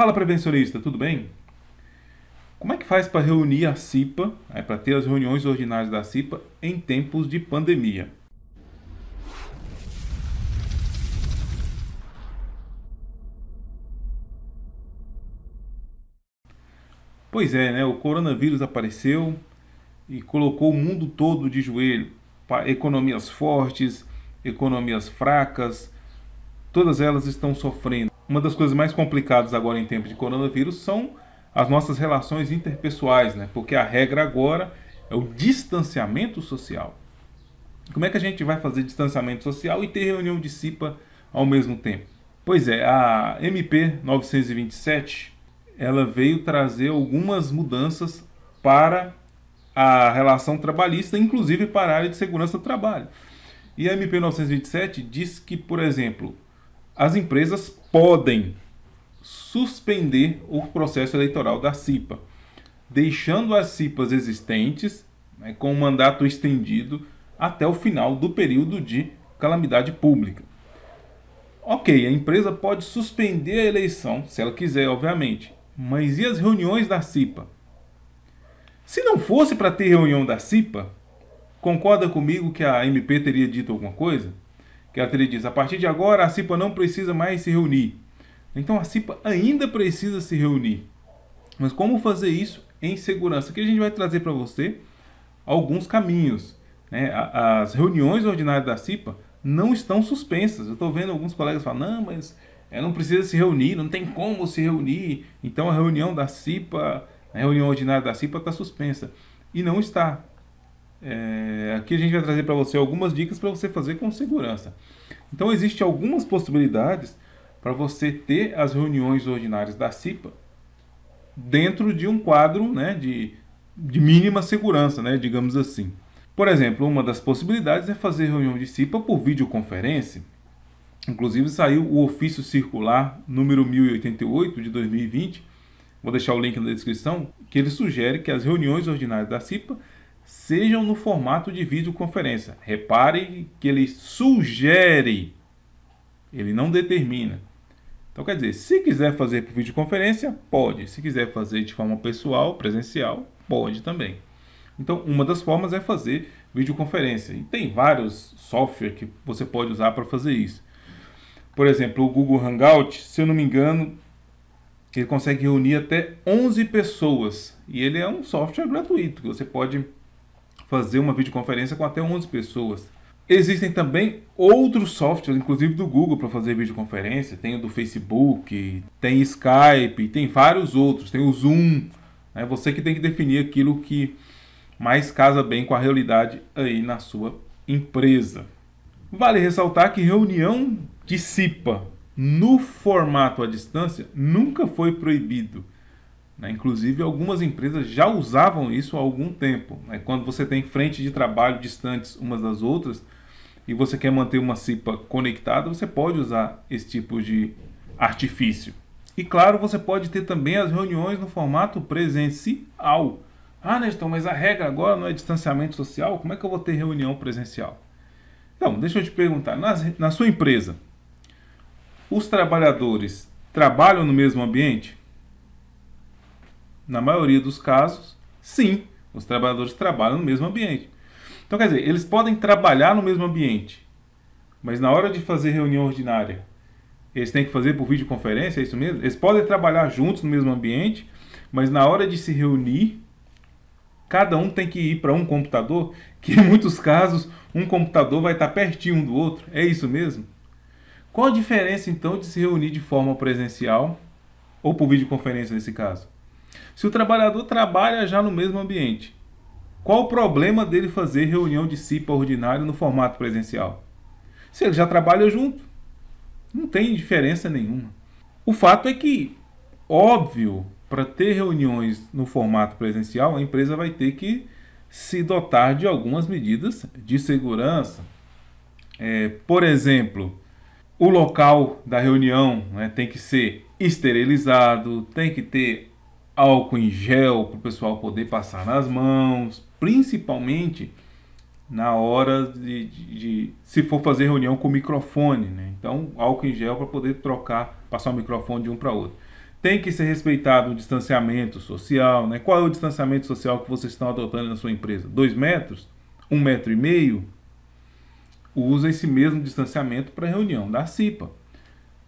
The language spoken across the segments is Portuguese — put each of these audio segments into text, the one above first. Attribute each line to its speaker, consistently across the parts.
Speaker 1: Fala prevencionista, tudo bem? Como é que faz para reunir a CIPA, é, para ter as reuniões ordinárias da CIPA em tempos de pandemia? Pois é, né? O coronavírus apareceu e colocou o mundo todo de joelho. Economias fortes, economias fracas, todas elas estão sofrendo uma das coisas mais complicadas agora em tempos de coronavírus são as nossas relações interpessoais, né? Porque a regra agora é o distanciamento social. Como é que a gente vai fazer distanciamento social e ter reunião de CIPA ao mesmo tempo? Pois é, a MP 927 ela veio trazer algumas mudanças para a relação trabalhista, inclusive para a área de segurança do trabalho. E a MP 927 diz que, por exemplo, as empresas podem suspender o processo eleitoral da CIPA, deixando as CIPAs existentes né, com o mandato estendido até o final do período de calamidade pública. Ok, a empresa pode suspender a eleição, se ela quiser, obviamente, mas e as reuniões da CIPA? Se não fosse para ter reunião da CIPA, concorda comigo que a MP teria dito alguma coisa? É que ele diz: a partir de agora a CIPA não precisa mais se reunir. Então a CIPA ainda precisa se reunir. Mas como fazer isso em segurança? Aqui a gente vai trazer para você alguns caminhos. Né? As reuniões ordinárias da CIPA não estão suspensas. Eu estou vendo alguns colegas falando: não, mas é, não precisa se reunir, não tem como se reunir. Então a reunião da CIPA, a reunião ordinária da CIPA está suspensa. E não está. É, aqui a gente vai trazer para você algumas dicas para você fazer com segurança. Então, existem algumas possibilidades para você ter as reuniões ordinárias da CIPA dentro de um quadro né, de, de mínima segurança, né, digamos assim. Por exemplo, uma das possibilidades é fazer reunião de CIPA por videoconferência. Inclusive saiu o ofício circular número 1088 de 2020, vou deixar o link na descrição, que ele sugere que as reuniões ordinárias da CIPA sejam no formato de videoconferência. Repare que ele sugere, ele não determina. Então, quer dizer, se quiser fazer por videoconferência, pode. Se quiser fazer de forma pessoal, presencial, pode também. Então, uma das formas é fazer videoconferência. E tem vários softwares que você pode usar para fazer isso. Por exemplo, o Google Hangout, se eu não me engano, ele consegue reunir até 11 pessoas. E ele é um software gratuito que você pode fazer uma videoconferência com até 11 pessoas. Existem também outros softwares, inclusive do Google, para fazer videoconferência. Tem o do Facebook, tem Skype, tem vários outros. Tem o Zoom. É você que tem que definir aquilo que mais casa bem com a realidade aí na sua empresa. Vale ressaltar que reunião de CIPA no formato à distância nunca foi proibido. Né? Inclusive, algumas empresas já usavam isso há algum tempo. Né? Quando você tem frente de trabalho distantes umas das outras e você quer manter uma CIPA conectada, você pode usar esse tipo de artifício. E claro, você pode ter também as reuniões no formato presencial. Ah, Nestor, mas a regra agora não é distanciamento social? Como é que eu vou ter reunião presencial? Então, deixa eu te perguntar, na sua empresa, os trabalhadores trabalham no mesmo ambiente? na maioria dos casos, sim, os trabalhadores trabalham no mesmo ambiente. Então, quer dizer, eles podem trabalhar no mesmo ambiente, mas na hora de fazer reunião ordinária, eles têm que fazer por videoconferência, é isso mesmo? Eles podem trabalhar juntos no mesmo ambiente, mas na hora de se reunir, cada um tem que ir para um computador, que em muitos casos um computador vai estar pertinho um do outro. É isso mesmo? Qual a diferença então de se reunir de forma presencial ou por videoconferência nesse caso? se o trabalhador trabalha já no mesmo ambiente. Qual o problema dele fazer reunião de CIPA ordinário no formato presencial? Se ele já trabalha junto, não tem diferença nenhuma. O fato é que, óbvio, para ter reuniões no formato presencial, a empresa vai ter que se dotar de algumas medidas de segurança. É, por exemplo, o local da reunião né, tem que ser esterilizado, tem que ter álcool em gel para o pessoal poder passar nas mãos, principalmente na hora de, de, de, se for fazer reunião com microfone, né? Então, álcool em gel para poder trocar, passar o microfone de um para outro. Tem que ser respeitado o distanciamento social, né? Qual é o distanciamento social que vocês estão adotando na sua empresa? Dois metros? Um metro e meio? Usa esse mesmo distanciamento para reunião da CIPA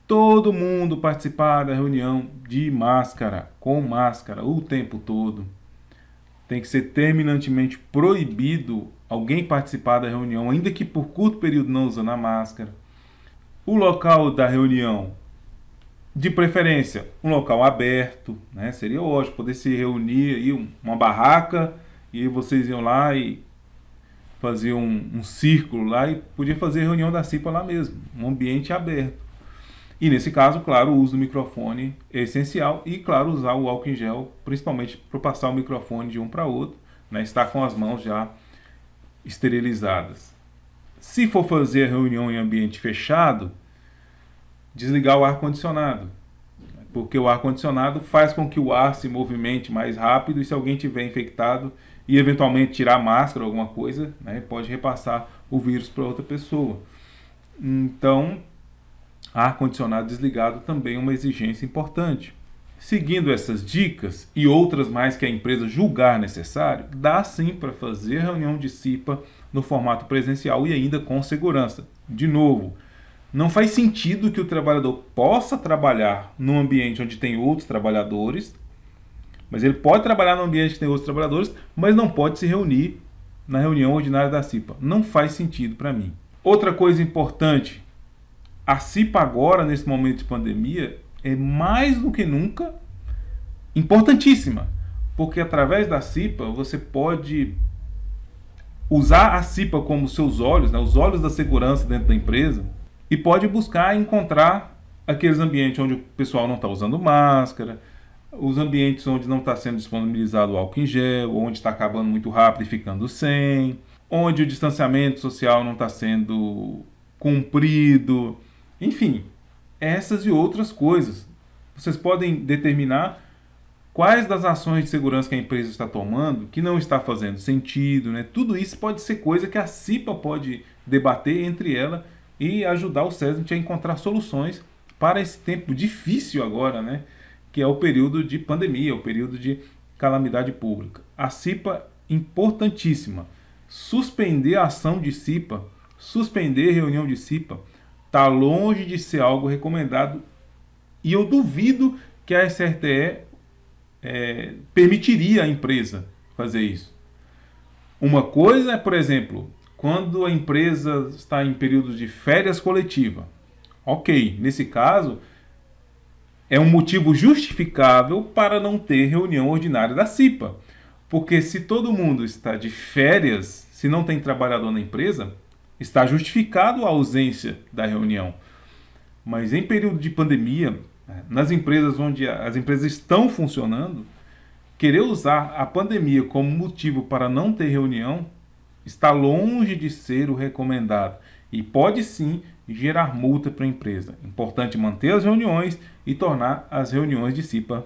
Speaker 1: todo mundo participar da reunião de máscara, com máscara, o tempo todo. Tem que ser terminantemente proibido alguém participar da reunião, ainda que por curto período não usando a máscara. O local da reunião, de preferência, um local aberto, né? Seria ótimo poder se reunir aí uma barraca e vocês iam lá e fazer um, um círculo lá e podia fazer reunião da CIPA lá mesmo, um ambiente aberto e nesse caso, claro, o uso do microfone é essencial e, claro, usar o álcool em gel, principalmente para passar o microfone de um para outro, né? estar com as mãos já esterilizadas. Se for fazer a reunião em ambiente fechado, desligar o ar-condicionado, né, porque o ar-condicionado faz com que o ar se movimente mais rápido e se alguém tiver infectado e eventualmente tirar máscara ou alguma coisa, né, pode repassar o vírus para outra pessoa. Então, ar-condicionado desligado também é uma exigência importante. Seguindo essas dicas e outras mais que a empresa julgar necessário, dá sim para fazer reunião de CIPA no formato presencial e ainda com segurança. De novo, não faz sentido que o trabalhador possa trabalhar num ambiente onde tem outros trabalhadores, mas ele pode trabalhar num ambiente que tem outros trabalhadores, mas não pode se reunir na reunião ordinária da CIPA. Não faz sentido para mim. Outra coisa importante a CIPA agora, nesse momento de pandemia, é mais do que nunca importantíssima, porque através da CIPA você pode usar a CIPA como seus olhos, né, os olhos da segurança dentro da empresa, e pode buscar encontrar aqueles ambientes onde o pessoal não está usando máscara, os ambientes onde não está sendo disponibilizado álcool em gel, onde está acabando muito rápido e ficando sem, onde o distanciamento social não está sendo cumprido, enfim, essas e outras coisas. Vocês podem determinar quais das ações de segurança que a empresa está tomando que não está fazendo sentido, né? Tudo isso pode ser coisa que a CIPA pode debater entre ela e ajudar o SESMIT a encontrar soluções para esse tempo difícil agora, né? Que é o período de pandemia, o período de calamidade pública. A CIPA importantíssima. Suspender a ação de CIPA, suspender reunião de CIPA Está longe de ser algo recomendado e eu duvido que a SRTE é, permitiria à empresa fazer isso. Uma coisa é, por exemplo, quando a empresa está em período de férias coletiva. Ok, nesse caso, é um motivo justificável para não ter reunião ordinária da CIPA. Porque se todo mundo está de férias, se não tem trabalhador na empresa, está justificado a ausência da reunião. Mas em período de pandemia, né, nas empresas onde as empresas estão funcionando, querer usar a pandemia como motivo para não ter reunião está longe de ser o recomendado e pode sim gerar multa para a empresa. Importante manter as reuniões e tornar as reuniões de CIPA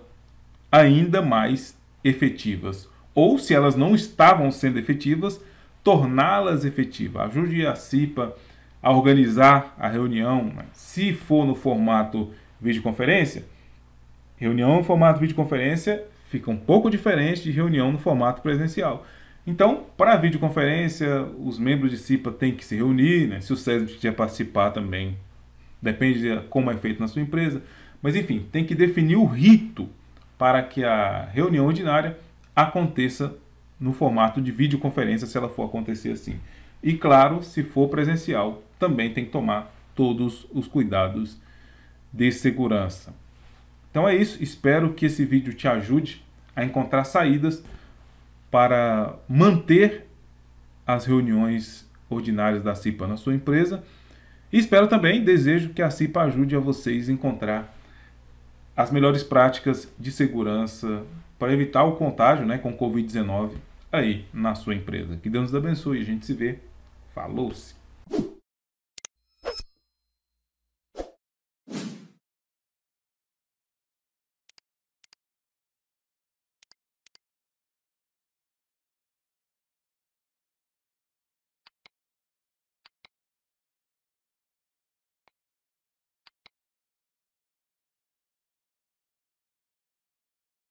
Speaker 1: ainda mais efetivas. Ou se elas não estavam sendo efetivas, torná-las efetivas. Ajude a CIPA a organizar a reunião, né? se for no formato videoconferência. Reunião no formato videoconferência fica um pouco diferente de reunião no formato presencial. Então, para a videoconferência, os membros de CIPA têm que se reunir, né? se o SESB quiser participar também, depende de como é feito na sua empresa. Mas, enfim, tem que definir o rito para que a reunião ordinária aconteça no formato de videoconferência, se ela for acontecer assim. E claro, se for presencial, também tem que tomar todos os cuidados de segurança. Então é isso, espero que esse vídeo te ajude a encontrar saídas para manter as reuniões ordinárias da CIPA na sua empresa. E espero também, desejo que a CIPA ajude a vocês a encontrar as melhores práticas de segurança para evitar o contágio né, com Covid-19 aí na sua empresa. Que Deus nos abençoe. A gente se vê. Falou-se!